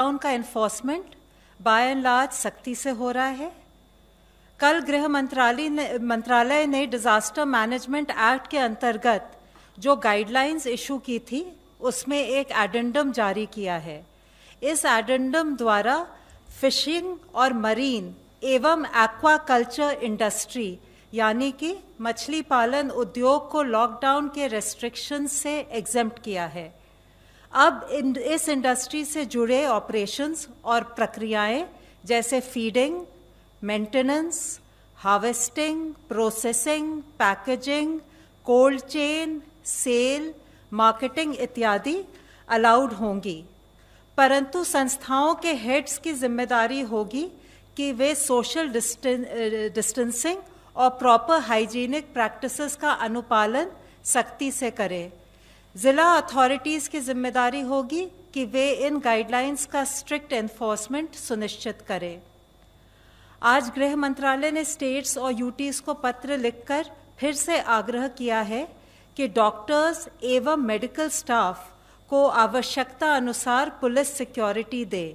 Lockdown का enforcement bye and large सख्ती से हो रहा है कल गृह मंत्रालय ने मंत्रालय ने डिजास्टर मैनेजमेंट एक्ट के अंतर्गत जो गाइडलाइंस इशू की थी उसमें एक एडेंडम जारी किया है इस एडेंडम द्वारा फिशिंग और मरीन एवं एक्वा कल्चर इंडस्ट्री यानी कि मछली पालन उद्योग को लॉकडाउन के रेस्ट्रिक्शन से एग्जेम्प्ट किया है अब इन, इस इंडस्ट्री से जुड़े ऑपरेशंस और प्रक्रियाएं जैसे feeding maintenance harvesting processing packaging cold chain sale marketing इत्यादि अलाउड होंगी परंतु संस्थाओं के हेड्स की जिम्मेदारी होगी कि वे सोशल डिस्टेंसिंग और प्रॉपर हाइजीनिक प्रैक्टिसेस का अनुपालन सख्ती से करें ज़िला अथॉरिटीज़ की जिम्मेदारी होगी कि वे इन गाइडलाइंस का स्ट्रिक्ट एनफोर्समेंट सुनिश्चित करें आज गृह मंत्रालय ने स्टेट्स और यूटीज़ को पत्र लिखकर फिर से आग्रह किया है कि डॉक्टर्स एवं मेडिकल स्टाफ को आवश्यकता अनुसार पुलिस सिक्योरिटी दे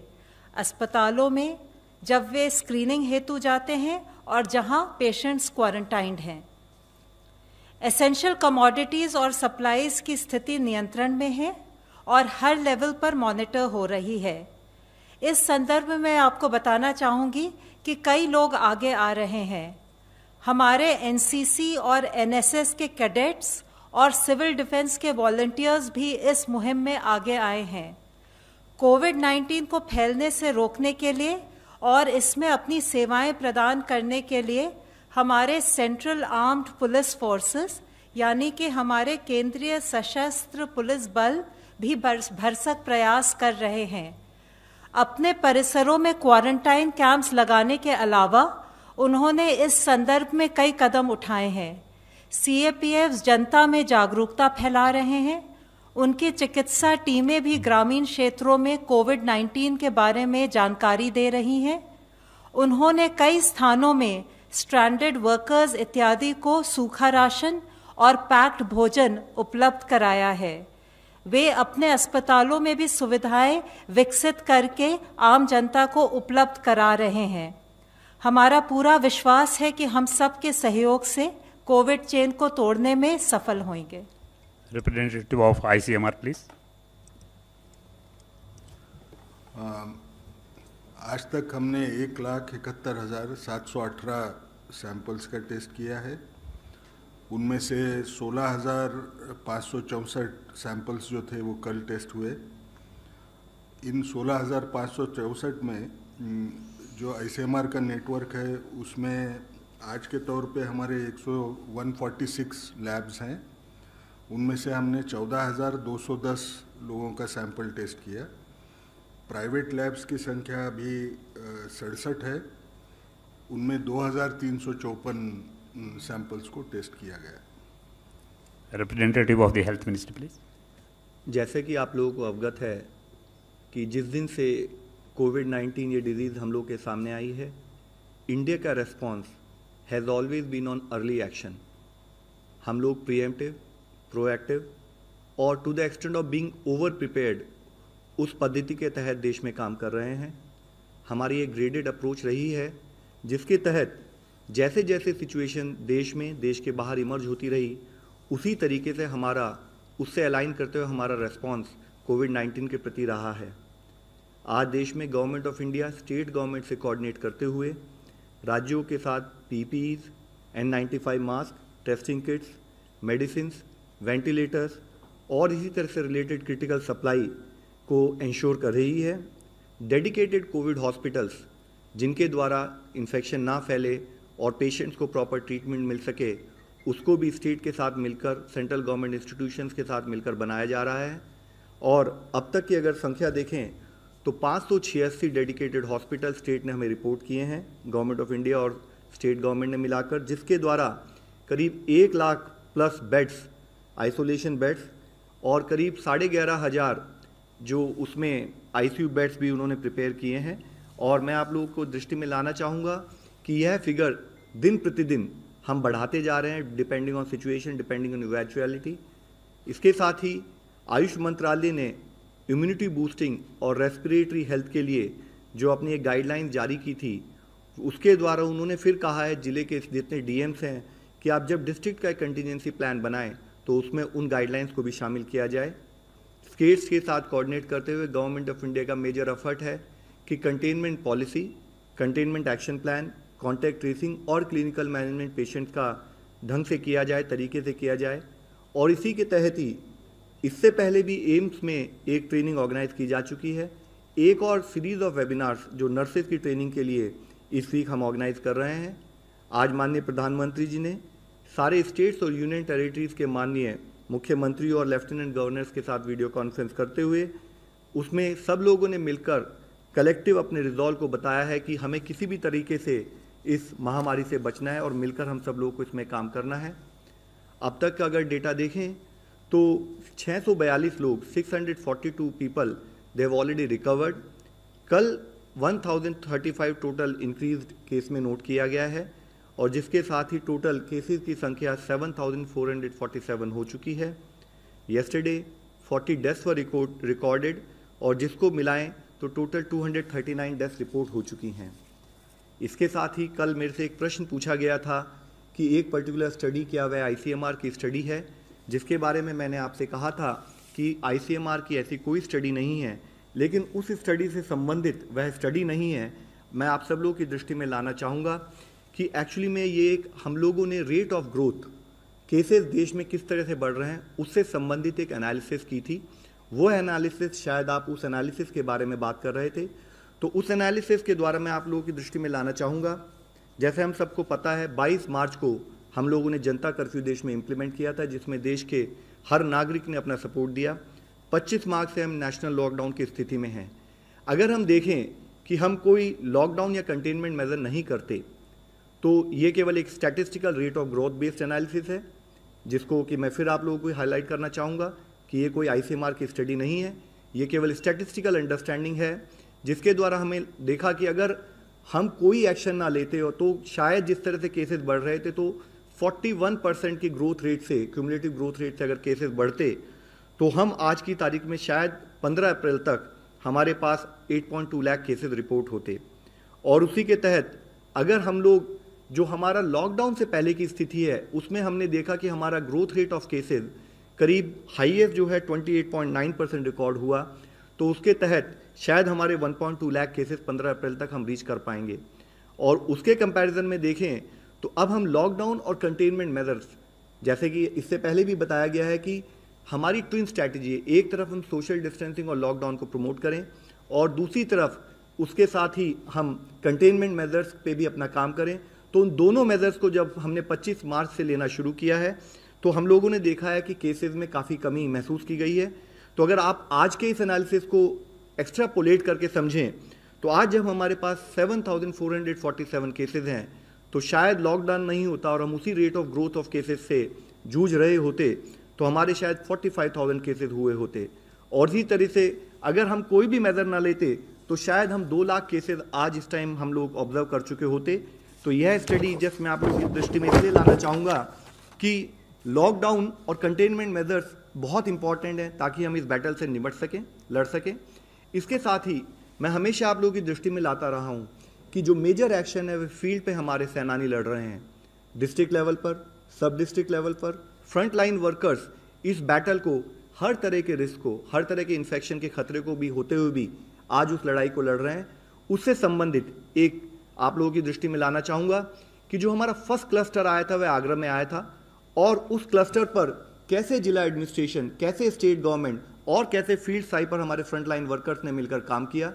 अस्पतालों में जब वे स्क्रीनिंग हेतु जाते हैं और जहां पेशेंट्स क्वारंटाइंड हैं एसेंशियल कमोडिटीज़ और सप्लाईज़ की स्थिति नियंत्रण में है और हर लेवल पर मॉनिटर हो रही है इस संदर्भ में आपको बताना चाहूँगी कि कई लोग आगे आ रहे हैं हमारे एनसीसी और एनएसएस के कैडेट्स और सिविल डिफेंस के वॉल्टियर्स भी इस मुहिम में आगे आए हैं कोविड 19 को फैलने से रोकने के लिए और इसमें अपनी सेवाएं प्रदान करने के लिए हमारे सेंट्रल आर्म्ड पुलिस फोर्सेस यानी कि हमारे केंद्रीय सशस्त्र पुलिस बल भी भरसक प्रयास कर रहे हैं अपने परिसरों में क्वारंटाइन कैंप्स लगाने के अलावा उन्होंने इस संदर्भ में कई कदम उठाए हैं सी जनता में जागरूकता फैला रहे हैं उनकी चिकित्सा टीमें भी ग्रामीण क्षेत्रों में कोविड 19 के बारे में जानकारी दे रही हैं उन्होंने कई स्थानों में स्ट्रैंडेड वर्कर्स इत्यादि को सूखा राशन और पैक्ड भोजन उपलब्ध कराया है वे अपने अस्पतालों में भी सुविधाएं विकसित करके आम जनता को उपलब्ध करा रहे हैं हमारा पूरा विश्वास है कि हम सब के सहयोग से कोविड चेन को तोड़ने में सफल होंगे रिप्रेजेंटेटिव ऑफ आईसीएमआर प्लीज आज तक हमने एक लाख इकहत्तर हजार सात सौ अठारह सैंपल्स का टेस्ट किया है उनमें से सोलह हज़ार सैंपल्स जो थे वो कल टेस्ट हुए इन सोलह हज़ार में जो आई का नेटवर्क है उसमें आज के तौर पे हमारे 10146 लैब्स हैं उनमें से हमने 14,210 लोगों का सैंपल टेस्ट किया प्राइवेट लैब्स की संख्या अभी सड़सठ है उनमें दो सैंपल्स को टेस्ट किया गया representative of the health ministry please जैसे कि आप लोगों को अवगत है कि जिस दिन से कोविड 19 ये डिजीज़ हम लोग के सामने आई है इंडिया का response has always been on early action हम लोग प्रिएम्टिव प्रोएक्टिव और to the extent of being over prepared उस पद्धति के तहत देश में काम कर रहे हैं हमारी एक ग्रेडेड अप्रोच रही है जिसके तहत जैसे जैसे सिचुएशन देश में देश के बाहर इमर्ज होती रही उसी तरीके से हमारा उससे अलाइन करते हुए हमारा रेस्पॉन्स कोविड 19 के प्रति रहा है आज देश में government of India state government से कोऑर्डिनेट करते हुए राज्यों के साथ PPEs N ninety five mask testing kits medicine ventilators और इसी तरह से रिलेटेड क्रिटिकल सप्लाई को इंश्योर कर रही है डेडिकेटेड कोविड हॉस्पिटल्स जिनके द्वारा इन्फेक्शन ना फैले और पेशेंट्स को प्रॉपर ट्रीटमेंट मिल सके उसको भी स्टेट के साथ मिलकर सेंट्रल गवर्नमेंट इंस्टीट्यूशंस के साथ मिलकर बनाया जा रहा है और अब तक की अगर संख्या देखें तो पाँच सौ छियासी डेडिकेटेड हॉस्पिटल स्टेट ने हमें रिपोर्ट किए हैं गवर्नमेंट ऑफ इंडिया और स्टेट गवर्नमेंट ने मिलाकर जिसके द्वारा करीब एक lakh plus beds isolation beds और करीब साढ़े ग्यारह हज़ार जो उसमें आईसीयू बेड्स भी उन्होंने प्रिपेयर किए हैं और मैं आप लोगों को दृष्टि में लाना चाहूँगा कि यह फिगर दिन प्रतिदिन हम बढ़ाते जा रहे हैं depending on situation depending on eventuality इसके साथ ही आयुष मंत्रालय ने इम्यूनिटी बूस्टिंग और रेस्पिरेटरी हेल्थ के लिए जो अपनी एक गाइडलाइन जारी की थी उसके द्वारा उन्होंने फिर कहा है ज़िले के जितने डीएम्स हैं कि आप जब डिस्ट्रिक्ट का कंटीजेंसी प्लान बनाएं तो उसमें उन गाइडलाइंस को भी शामिल किया जाए स्केट्स के साथ कोऑर्डिनेट करते हुए गवर्नमेंट ऑफ इंडिया का मेजर एफर्ट है कि containment policy containment action plan contact tracing और क्लिनिकल मैनेजमेंट पेशेंट का ढंग से किया जाए तरीके से किया जाए और इसी के तहत ही इससे पहले भी एम्स में एक ट्रेनिंग ऑर्गेनाइज की जा चुकी है एक और सीरीज ऑफ वेबिनार्स जो नर्सेज की ट्रेनिंग के लिए इस वीक हम ऑर्गेनाइज कर रहे हैं आज माननीय प्रधानमंत्री जी ने सारे स्टेट्स और यूनियन टेरिटरीज के माननीय मुख्यमंत्री और लेफ्टिनेंट गवर्नर्स के साथ वीडियो कॉन्फ्रेंस करते हुए उसमें सब लोगों ने मिलकर कलेक्टिव अपने रिजॉल्व को बताया है कि हमें किसी भी तरीके से इस महामारी से बचना है और मिलकर हम सब लोगों को इसमें काम करना है अब तक का अगर डेटा देखें तो 642 लोग 642 people they have already recovered कल 1035 टोटल इंक्रीज केस में नोट किया गया है और जिसके साथ ही टोटल केसेस की संख्या 7,447 हो चुकी है येस्टरडे 40 डेथ्स वर रिकॉर्डेड और जिसको मिलाएं तो टोटल 239 डेथ रिपोर्ट हो चुकी हैं इसके साथ ही कल मेरे से एक प्रश्न पूछा गया था कि एक पर्टिकुलर स्टडी क्या वह आई की स्टडी है जिसके बारे में मैंने आपसे कहा था कि आई की ऐसी कोई स्टडी नहीं है लेकिन उस स्टडी से संबंधित वह स्टडी नहीं है मैं आप सब लोगों की दृष्टि में लाना चाहूँगा कि एक्चुअली में ये एक हम लोगों ने रेट ऑफ ग्रोथ केसेस देश में किस तरह से बढ़ रहे हैं उससे संबंधित एक एनालिसिस की थी वो एनालिसिस शायद आप उस एनालिसिस के बारे में बात कर रहे थे तो उस एनालिसिस के द्वारा मैं आप लोगों की दृष्टि में लाना चाहूँगा जैसे हम सबको पता है 22 मार्च को हम लोगों ने जनता कर्फ्यू देश में इम्प्लीमेंट किया था जिसमें देश के हर नागरिक ने अपना सपोर्ट दिया 25 मार्च से हम नेशनल लॉकडाउन की स्थिति में हैं अगर हम देखें कि हम कोई लॉकडाउन या कंटेनमेंट मेज़र नहीं करते तो ये केवल एक statistical rate of growth based analysis है जिसको कि मैं फिर आप लोगों को हाईलाइट करना चाहूँगा कि ये कोई आई की स्टडी नहीं है ये केवल स्टैटिस्टिकल अंडरस्टैंडिंग है जिसके द्वारा हमें देखा कि अगर हम कोई एक्शन ना लेते हो तो शायद जिस तरह से केसेस बढ़ रहे थे तो 41 परसेंट की ग्रोथ रेट से क्यूमुलेटिव ग्रोथ रेट से अगर केसेस बढ़ते तो हम आज की तारीख में शायद 15 अप्रैल तक हमारे पास 8.2 लाख केसेस रिपोर्ट होते और उसी के तहत अगर हम लोग जो हमारा लॉकडाउन से पहले की स्थिति है उसमें हमने देखा कि हमारा ग्रोथ रेट ऑफ केसेज़ करीब हाईएस्ट जो है 28.9 परसेंट रिकॉर्ड हुआ तो उसके तहत शायद हमारे 1.2 लाख केसेस 15 अप्रैल तक हम रीच कर पाएंगे और उसके कंपैरिजन में देखें तो अब हम लॉकडाउन और कंटेनमेंट मेजर्स जैसे कि इससे पहले भी बताया गया है कि हमारी ट्विन स्ट्रैटेजी है एक तरफ हम सोशल डिस्टेंसिंग और लॉकडाउन को प्रमोट करें और दूसरी तरफ उसके साथ ही हम कंटेनमेंट मेजर्स पे भी अपना काम करें तो उन दोनों मेजर्स को जब हमने 25 मार्च से लेना शुरू किया है तो हम लोगों ने देखा है कि केसेस में काफ़ी कमी महसूस की गई है तो अगर आप आज के इस एनालिसिस को एक्स्ट्रापोलेट करके समझें तो आज जब हमारे पास 7,447 केसेस हैं तो शायद लॉकडाउन नहीं होता और हम उसी rate of growth of cases से जूझ रहे होते तो हमारे शायद 45,000 केसेस हुए होते और इसी तरह से अगर हम कोई भी मेज़र ना लेते तो शायद हम दो लाख केसेस आज इस टाइम हम लोग ऑब्जर्व कर चुके होते तो यह स्टडी जस्ट मैं आप की दृष्टि में इसलिए लाना चाहूँगा कि लॉकडाउन और कंटेनमेंट मेजर्स बहुत इंपॉर्टेंट हैं ताकि हम इस बैटल से निपट सकें लड़ सकें इसके साथ ही मैं हमेशा आप लोगों की दृष्टि में लाता रहा हूँ कि जो मेजर एक्शन है वे फील्ड पे हमारे सेनानी लड़ रहे हैं डिस्ट्रिक्ट लेवल पर सब डिस्ट्रिक्ट लेवल पर फ्रंट लाइन वर्कर्स इस बैटल को हर तरह के रिस्क को हर तरह के इन्फेक्शन के खतरे को भी होते हुए भी आज उस लड़ाई को लड़ रहे हैं उससे संबंधित एक आप लोगों की दृष्टि में लाना चाहूँगा कि जो हमारा फर्स्ट क्लस्टर आया था वह आगरा में आया था और उस क्लस्टर पर कैसे जिला एडमिनिस्ट्रेशन कैसे स्टेट गवर्नमेंट और कैसे फील्ड साइड पर हमारे फ्रंटलाइन वर्कर्स ने मिलकर काम किया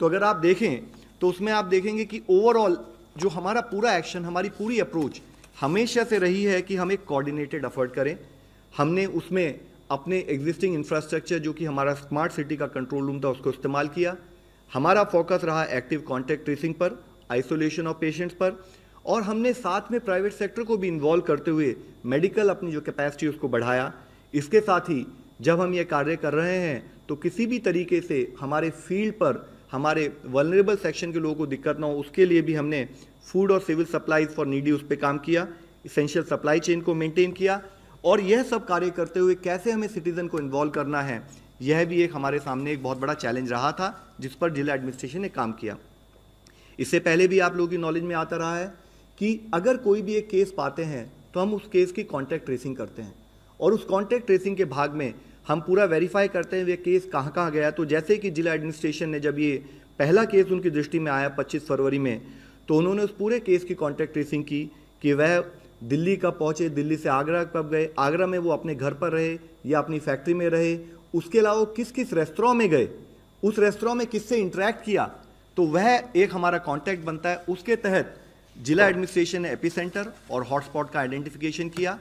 तो अगर आप देखें तो उसमें आप देखेंगे कि ओवरऑल जो हमारा पूरा एक्शन हमारी पूरी अप्रोच हमेशा से रही है कि हम एक कोऑर्डिनेटेड एफर्ट करें हमने उसमें अपने एग्जिस्टिंग इंफ्रास्ट्रक्चर जो कि हमारा स्मार्ट सिटी का कंट्रोल रूम था उसको इस्तेमाल किया हमारा फोकस रहा एक्टिव कॉन्टैक्ट ट्रेसिंग पर आइसोलेशन ऑफ पेशेंट्स पर और हमने साथ में प्राइवेट सेक्टर को भी इन्वॉल्व करते हुए मेडिकल अपनी जो कैपेसिटी उसको बढ़ाया इसके साथ ही जब हम ये कार्य कर रहे हैं तो किसी भी तरीके से हमारे फील्ड पर हमारे वनरेबल सेक्शन के लोगों को दिक्कत ना हो उसके लिए भी हमने फूड और सिविल सप्लाईज फॉर नीडी उस पर काम किया इसेंशियल सप्लाई चेन को मेंटेन किया और यह सब कार्य करते हुए कैसे हमें सिटीज़न को इन्वॉल्व करना है यह भी एक हमारे सामने एक बहुत बड़ा चैलेंज रहा था जिस पर जिला एडमिनिस्ट्रेशन ने काम किया इससे पहले भी आप लोगों की नॉलेज में आता रहा है कि अगर कोई भी एक केस पाते हैं तो हम उस केस की कॉन्टैक्ट ट्रेसिंग करते हैं और उस कॉन्टैक्ट ट्रेसिंग के भाग में हम पूरा वेरीफाई करते हैं वे केस कहाँ कहाँ गया तो जैसे कि जिला एडमिनिस्ट्रेशन ने जब ये पहला केस उनकी दृष्टि में आया 25 फरवरी में तो उन्होंने उस पूरे केस की कॉन्टैक्ट ट्रेसिंग की कि वह दिल्ली कब पहुँचे दिल्ली से आगरा कब गए आगरा में वो अपने घर पर रहे या अपनी फैक्ट्री में रहे उसके अलावा किस किस रेस्तरा में गए उस रेस्तरा में किससे इंटरेक्ट किया तो वह एक हमारा कॉन्टैक्ट बनता है उसके तहत जिला एडमिनिस्ट्रेशन ने एपी सेंटर और हॉटस्पॉट का आइडेंटिफिकेशन किया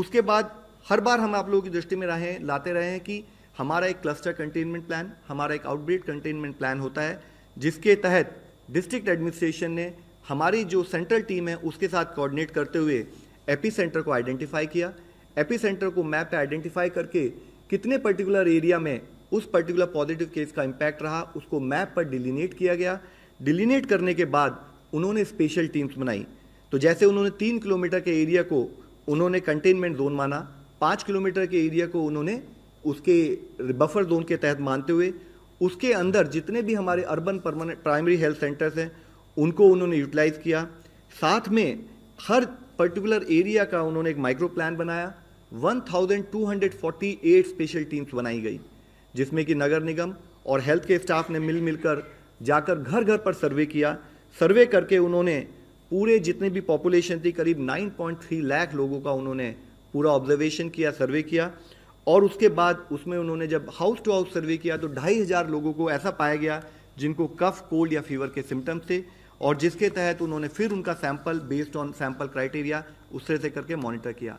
उसके बाद हर बार हम आप लोगों की दृष्टि में रहे लाते रहे हैं कि हमारा एक क्लस्टर कंटेनमेंट प्लान हमारा एक आउटब्रेड कंटेनमेंट प्लान होता है जिसके तहत डिस्ट्रिक्ट एडमिनिस्ट्रेशन ने हमारी जो सेंट्रल टीम है उसके साथ कोऑर्डिनेट करते हुए एपी सेंटर को आइडेंटिफाई किया एपी सेंटर को मैप पे आइडेंटिफाई करके कितने पर्टिकुलर एरिया में उस पर्टिकुलर पॉजिटिव केस का इम्पैक्ट रहा उसको मैप पर डिलीनेट किया गया डिलीनेट करने के बाद उन्होंने स्पेशल टीम्स बनाई तो जैसे उन्होंने तीन किलोमीटर के एरिया को उन्होंने कंटेनमेंट जोन माना पाँच किलोमीटर के एरिया को उन्होंने उसके बफर जोन के तहत मानते हुए उसके अंदर जितने भी हमारे urban permanent primary health centres हैं उनको उन्होंने यूटिलाइज़ किया साथ में हर पर्टिकुलर एरिया का उन्होंने एक माइक्रो प्लान बनाया 1248 स्पेशल टीम्स बनाई गई जिसमें कि नगर निगम और हेल्थ के स्टाफ ने मिल मिलकर जाकर घर घर पर सर्वे किया सर्वे करके उन्होंने पूरे जितने भी पॉपुलेशन थी करीब 9.3 लाख लोगों का उन्होंने पूरा ऑब्जर्वेशन किया सर्वे किया और उसके बाद उसमें उन्होंने जब हाउस टू हाउस सर्वे किया तो ढाई हज़ार लोगों को ऐसा पाया गया जिनको कफ कोल्ड या फीवर के सिम्टम्स थे और जिसके तहत उन्होंने फिर उनका sample based on sample criteria उस तरह से करके मॉनिटर किया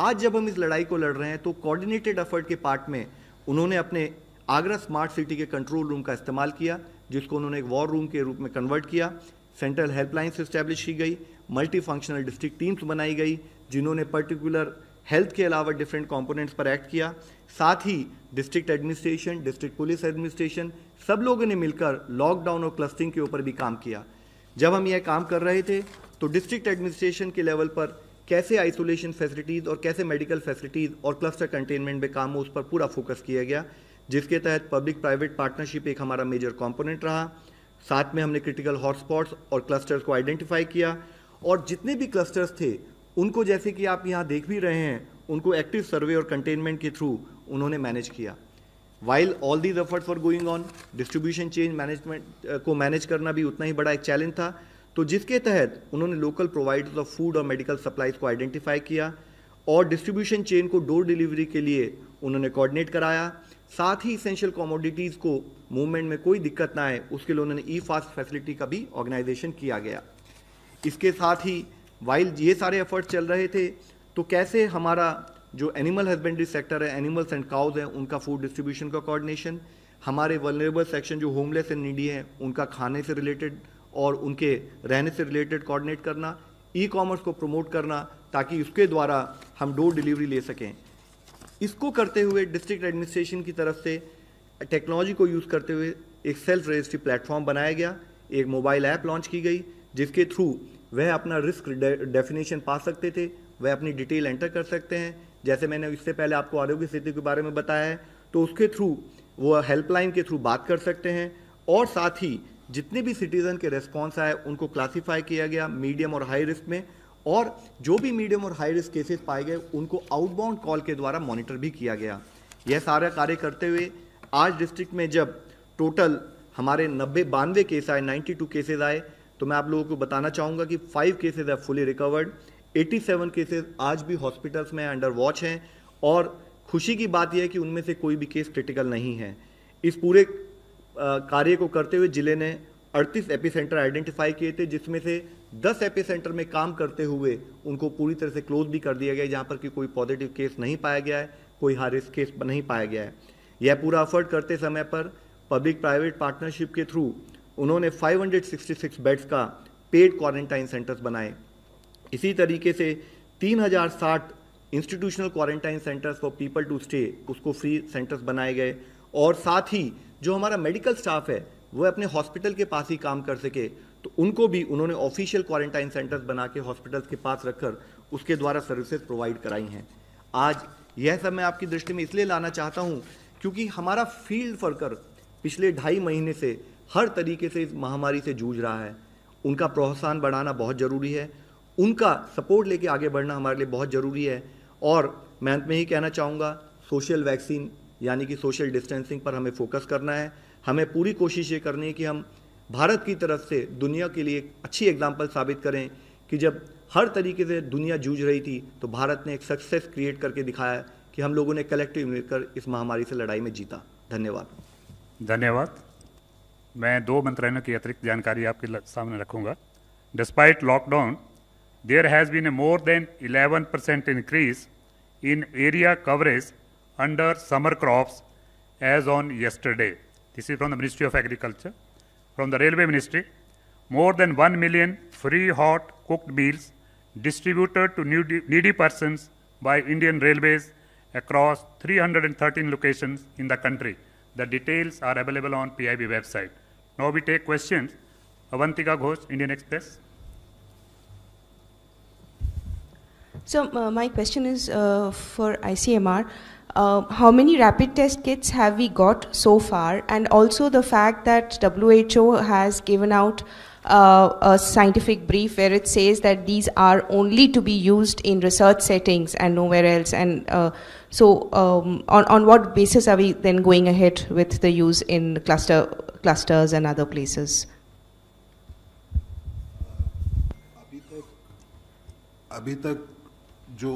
आज जब हम इस लड़ाई को लड़ रहे हैं तो कोऑर्डिनेटेड एफर्ट के पार्ट में उन्होंने अपने आगरा स्मार्ट सिटी के कंट्रोल रूम का इस्तेमाल किया जिसको उन्होंने एक वॉर रूम के रूप में कन्वर्ट किया सेंट्रल हेल्पलाइंस इस्टेब्लिश की गई मल्टी फंक्शनल डिस्ट्रिक्ट टीम्स बनाई गई जिन्होंने पर्टिकुलर हेल्थ के अलावा डिफरेंट कॉम्पोनेंट्स पर एक्ट किया साथ ही district administration district police administration सब लोगों ने मिलकर लॉकडाउन और क्लस्टिंग के ऊपर भी काम किया जब हम यह काम कर रहे थे तो डिस्ट्रिक्ट एडमिनिस्ट्रेशन के लेवल पर कैसे आइसोलेशन फैसिलिटीज़ और कैसे मेडिकल फैसिलिटीज़ और क्लस्टर कंटेनमेंट में काम हो उस पर पूरा फोकस किया गया जिसके तहत पब्लिक प्राइवेट पार्टनरशिप एक हमारा मेजर कॉम्पोनेंट रहा साथ में हमने क्रिटिकल हॉटस्पॉट्स और क्लस्टर्स को आइडेंटिफाई किया और जितने भी क्लस्टर्स थे उनको जैसे कि आप यहाँ देख भी रहे हैं उनको एक्टिव सर्वे और कंटेनमेंट के थ्रू उन्होंने मैनेज किया while all these efforts for going on distribution change management को मैनेज करना भी उतना ही बड़ा एक चैलेंज था तो जिसके तहत उन्होंने लोकल प्रोवाइडर्स ऑफ फूड और मेडिकल सप्लाईज को आइडेंटिफाई किया और डिस्ट्रीब्यूशन चेन को डोर डिलीवरी के लिए उन्होंने कोऑर्डिनेट कराया साथ ही इसेंशियल कॉमोडिटीज़ को मूवमेंट में कोई दिक्कत ना आए उसके लिए उन्होंने ई फास्ट फैसिलिटी का भी ऑर्गेनाइजेशन किया गया इसके साथ ही वाइल ये सारे एफर्ट्स चल रहे थे तो कैसे हमारा जो एनिमल हस्बेंड्री सेक्टर है एनिमल्स एंड काउज हैं उनका फूड डिस्ट्रीब्यूशन का कोऑर्डिनेशन हमारे वनरेबल सेक्शन जो होमलेस एंड नीडी हैं उनका खाने से रिलेटेड और उनके रहने से रिलेटेड कोऑर्डिनेट करना ई कॉमर्स को प्रमोट करना ताकि उसके द्वारा हम डोर डिलीवरी ले सकें इसको करते हुए डिस्ट्रिक्ट एडमिनिस्ट्रेशन की तरफ से टेक्नोलॉजी को यूज़ करते हुए एक सेल्फ रजिस्ट्री प्लेटफॉर्म बनाया गया एक मोबाइल ऐप लॉन्च की गई जिसके थ्रू वह अपना रिस्क डेफिनेशन पा सकते थे वह अपनी डिटेल एंटर कर सकते हैं जैसे मैंने इससे पहले आपको आरोग्य सेतु के बारे में बताया है तो उसके थ्रू वो हेल्पलाइन के थ्रू बात कर सकते हैं और साथ ही जितने भी सिटीज़न के रेस्पॉन्स आए उनको क्लासीफाई किया गया मीडियम और हाई रिस्क में और जो भी मीडियम और हाई रिस्क केसेस पाए गए उनको आउटबाउंड कॉल के द्वारा मॉनिटर भी किया गया यह सारा कार्य करते हुए आज डिस्ट्रिक्ट में जब टोटल हमारे नब्बे बानवे केस आए 92 केसेस आए तो मैं आप लोगों को बताना चाहूँगा कि फाइव केसेज है फुली रिकवर्ड 87 केसेस आज भी हॉस्पिटल्स में अंडर वॉच हैं और खुशी की बात यह है कि उनमें से कोई भी केस क्रिटिकल नहीं है इस पूरे कार्य को करते हुए जिले ने 38 एपिसेंटर आइडेंटिफाई किए थे जिसमें से दस एपी सेंटर में काम करते हुए उनको पूरी तरह से क्लोज भी कर दिया गया है जहाँ पर कि कोई पॉजिटिव केस नहीं पाया गया है कोई हाई रिस्क केस नहीं पाया गया है यह पूरा अफर्ट करते समय पर पब्लिक प्राइवेट पार्टनरशिप के थ्रू उन्होंने 566 बेड्स का पेड क्वारंटाइन सेंटर्स बनाए इसी तरीके से 3060 institutional quarantine centres for people to stay उसको फ्री सेंटर्स बनाए गए और साथ ही जो हमारा मेडिकल स्टाफ है वह अपने हॉस्पिटल के पास ही काम कर सके तो उनको भी उन्होंने ऑफिशियल क्वारंटाइन सेंटर्स बना के हॉस्पिटल्स के पास रखकर उसके द्वारा सर्विसेज प्रोवाइड कराई हैं आज यह सब मैं आपकी दृष्टि में इसलिए लाना चाहता हूँ क्योंकि हमारा फील्ड वर्कर पिछले ढाई महीने से हर तरीके से इस महामारी से जूझ रहा है उनका प्रोत्साहन बढ़ाना बहुत ज़रूरी है उनका सपोर्ट लेके आगे बढ़ना हमारे लिए बहुत ज़रूरी है और मैं अंत में ही कहना चाहूँगा सोशल वैक्सीन यानी कि सोशल डिस्टेंसिंग पर हमें फोकस करना है हमें पूरी कोशिश ये करनी है कि हम भारत की तरफ से दुनिया के लिए एक अच्छी एग्जाम्पल साबित करें कि जब हर तरीके से दुनिया जूझ रही थी तो भारत ने एक सक्सेस क्रिएट करके दिखाया कि हम लोगों ने कलेक्टिव मिलकर इस महामारी से लड़ाई में जीता धन्यवाद धन्यवाद मैं दो मंत्रालयों की अतिरिक्त जानकारी आपके सामने रखूंगा despite lockdown there has been a more than 11 percent increase in area coverage under summer crops as on yesterday this is from the ministry of agriculture from the railway ministry, more than 1 million free hot cooked meals distributed to needy persons by Indian Railways across 313 locations in the country. The details are available on PIB website. Now we take questions. Avantika Ghosh, Indian Express. So uh, my question is uh, for ICMR. Uh, how many rapid test kits have we got so far? And also the fact that WHO has given out uh, a scientific brief where it says that these are only to be used in research settings and nowhere else. And uh, so, um, on on what basis are we then going ahead with the use in cluster clusters and other places? जो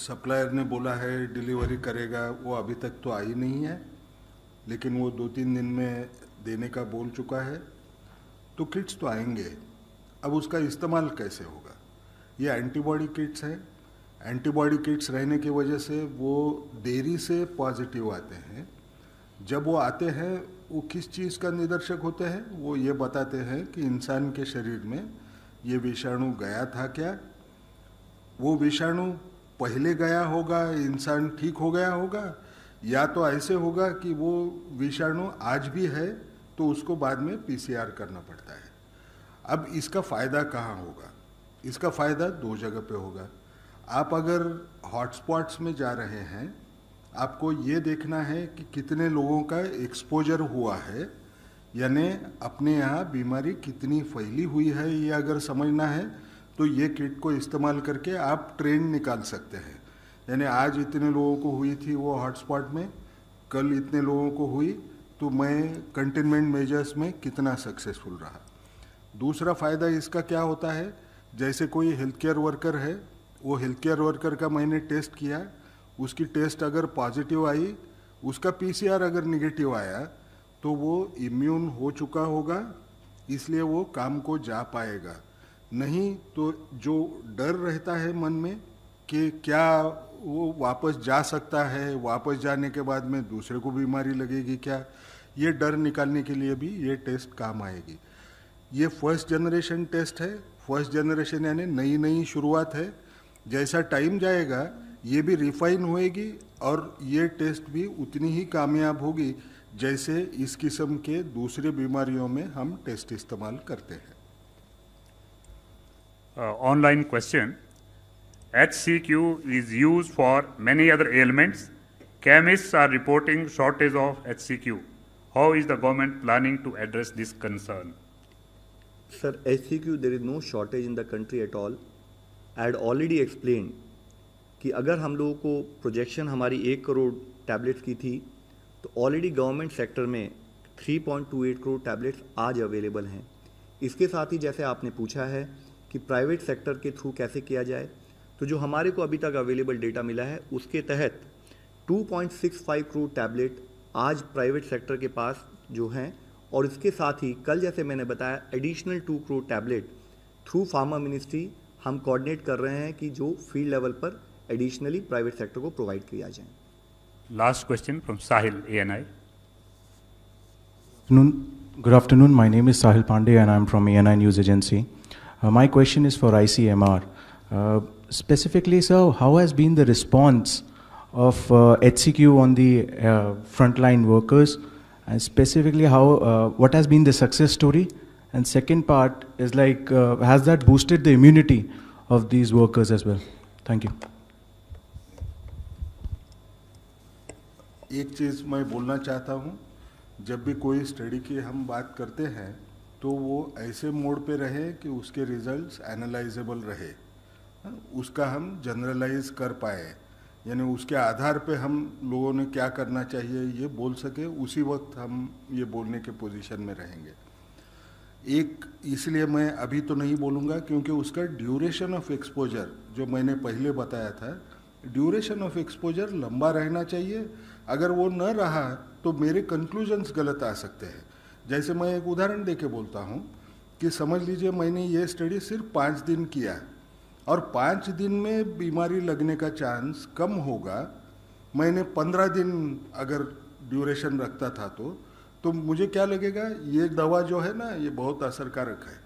supplier ने बोला है delivery करेगा वो अभी तक तो आई नहीं है लेकिन वो दो तीन दिन में देने का बोल चुका है तो किट्स तो आएंगे अब उसका इस्तेमाल कैसे होगा ये एंटीबॉडी किट्स हैं एंटीबॉडी किट्स रहने की वजह से वो देरी से पॉजिटिव आते हैं जब वो आते हैं वो किस चीज़ का निदर्शक होते हैं वो ये बताते हैं कि इंसान के शरीर में ये विषाणु गया था क्या वो विषाणु पहले गया होगा इंसान ठीक हो गया होगा या तो ऐसे होगा कि वो विषाणु आज भी है तो उसको बाद में पीसीआर करना पड़ता है अब इसका फ़ायदा कहाँ होगा इसका फ़ायदा दो जगह पे होगा आप अगर हॉटस्पॉट्स में जा रहे हैं आपको ये देखना है कि कितने लोगों का एक्सपोजर हुआ है यानी अपने यहाँ बीमारी कितनी फैली हुई है ये अगर समझना है तो ये किट को इस्तेमाल करके आप ट्रेंड निकाल सकते हैं यानी आज इतने लोगों को हुई थी वो हॉटस्पॉट में कल इतने लोगों को हुई तो मैं कंटेनमेंट मेजर्स में कितना सक्सेसफुल रहा दूसरा फ़ायदा इसका क्या होता है जैसे कोई हेल्थ केयर वर्कर है वो हेल्थ केयर वर्कर का मैंने टेस्ट किया उसकी टेस्ट अगर पॉजिटिव आई उसका पीसीआर अगर निगेटिव आया तो वो इम्यून हो चुका होगा इसलिए वो काम को जा पाएगा नहीं तो जो डर रहता है मन में कि क्या वो वापस जा सकता है वापस जाने के बाद में दूसरे को बीमारी लगेगी क्या ये डर निकालने के लिए भी ये टेस्ट काम आएगी ये फर्स्ट जनरेशन टेस्ट है फर्स्ट जनरेशन यानी नई नई शुरुआत है जैसा टाइम जाएगा ये भी रिफाइन होएगी और ये टेस्ट भी उतनी ही कामयाब होगी जैसे इस किस्म के दूसरे बीमारियों में हम टेस्ट इस्तेमाल करते हैं uh, online question. HCQ is used for many other ailments. Chemists are reporting shortage of HCQ. How is the government planning to address this concern? Sir, HCQ, there is no shortage in the country at all. I had already explained कि अगर हम लोगों को projection हमारी एक crore tablets की थी तो ऑलरेडी गवर्नमेंट सेक्टर में 3.28 करोड़ टैबलेट्स आज अवेलेबल हैं इसके साथ ही जैसे आपने पूछा है कि प्राइवेट सेक्टर के थ्रू कैसे किया जाए तो जो हमारे को अभी तक अवेलेबल डेटा मिला है उसके तहत 2.65 करोड़ टैबलेट आज प्राइवेट सेक्टर के पास जो हैं और इसके साथ ही कल जैसे मैंने बताया additional two crore tablet through pharma ministry हम कोऑर्डिनेट कर रहे हैं कि जो फील्ड लेवल पर एडिशनली प्राइवेट सेक्टर को प्रोवाइड किया जाए last question from Sahil A N I name is Sahil Pandey is I am from A N I news agency Uh, my question is for ICMR. Uh, specifically, sir, how has been the response of HCQ uh, on the frontline workers? And specifically, how what has been the success story? And second part is like, has that boosted the immunity of these workers as well? Thank you. एक चीज़ मैं बोलना चाहता हूँ जब भी कोई study की हम बात करते हैं तो वो ऐसे मोड पे रहे कि उसके रिजल्ट्स एनालाइजेबल रहे उसका हम जनरलाइज कर पाए यानी उसके आधार पे हम लोगों ने क्या करना चाहिए ये बोल सके उसी वक्त हम ये बोलने के पोजीशन में रहेंगे एक इसलिए मैं अभी तो नहीं बोलूँगा क्योंकि उसका ड्यूरेशन ऑफ एक्सपोजर जो मैंने पहले बताया था ड्यूरेशन ऑफ एक्सपोजर लंबा रहना चाहिए अगर वो न रहा तो मेरे कंक्लूजन्स गलत आ सकते हैं जैसे मैं एक उदाहरण दे के बोलता हूँ कि समझ लीजिए मैंने ये स्टडी सिर्फ पाँच दिन किया और पाँच दिन में बीमारी लगने का चांस कम होगा मैंने पंद्रह दिन अगर ड्यूरेशन रखता था तो तो मुझे क्या लगेगा ये दवा जो है ना ये बहुत असरकारक है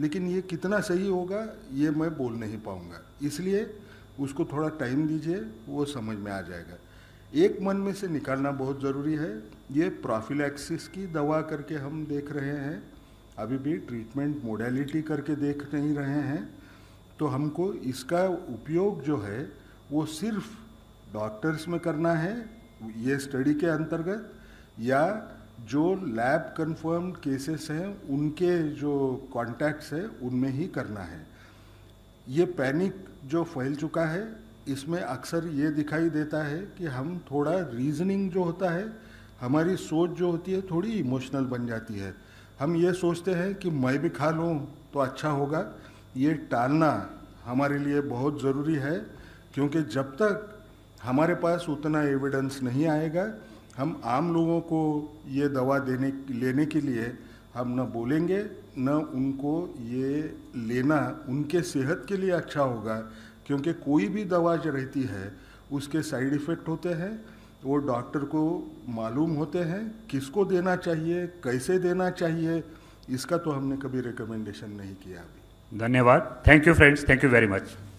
लेकिन ये कितना सही होगा ये मैं बोल नहीं पाऊँगा इसलिए उसको थोड़ा टाइम दीजिए वो समझ में आ जाएगा एक मन में से निकालना बहुत ज़रूरी है ये प्रोफिलैक्सिस की दवा करके हम देख रहे हैं अभी भी ट्रीटमेंट मोडेलिटी करके देख नहीं रहे हैं तो हमको इसका उपयोग जो है वो सिर्फ डॉक्टर्स में करना है ये स्टडी के अंतर्गत या जो लैब कन्फर्म केसेस हैं उनके जो कॉन्टैक्ट्स हैं उनमें ही करना है ये पैनिक जो फैल चुका है इसमें अक्सर ये दिखाई देता है कि हम थोड़ा रीजनिंग जो होता है हमारी सोच जो होती है थोड़ी इमोशनल बन जाती है हम ये सोचते हैं कि मैं भी खा लूँ तो अच्छा होगा ये टालना हमारे लिए बहुत ज़रूरी है क्योंकि जब तक हमारे पास उतना एविडेंस नहीं आएगा हम आम लोगों को ये दवा देने लेने के लिए हम न बोलेंगे न उनको ये लेना उनके सेहत के लिए अच्छा होगा क्योंकि कोई भी दवा जो रहती है उसके साइड इफ़ेक्ट होते हैं वो डॉक्टर को मालूम होते हैं किसको देना चाहिए कैसे देना चाहिए इसका तो हमने कभी रिकमेंडेशन नहीं किया अभी धन्यवाद thank you friends thank you very much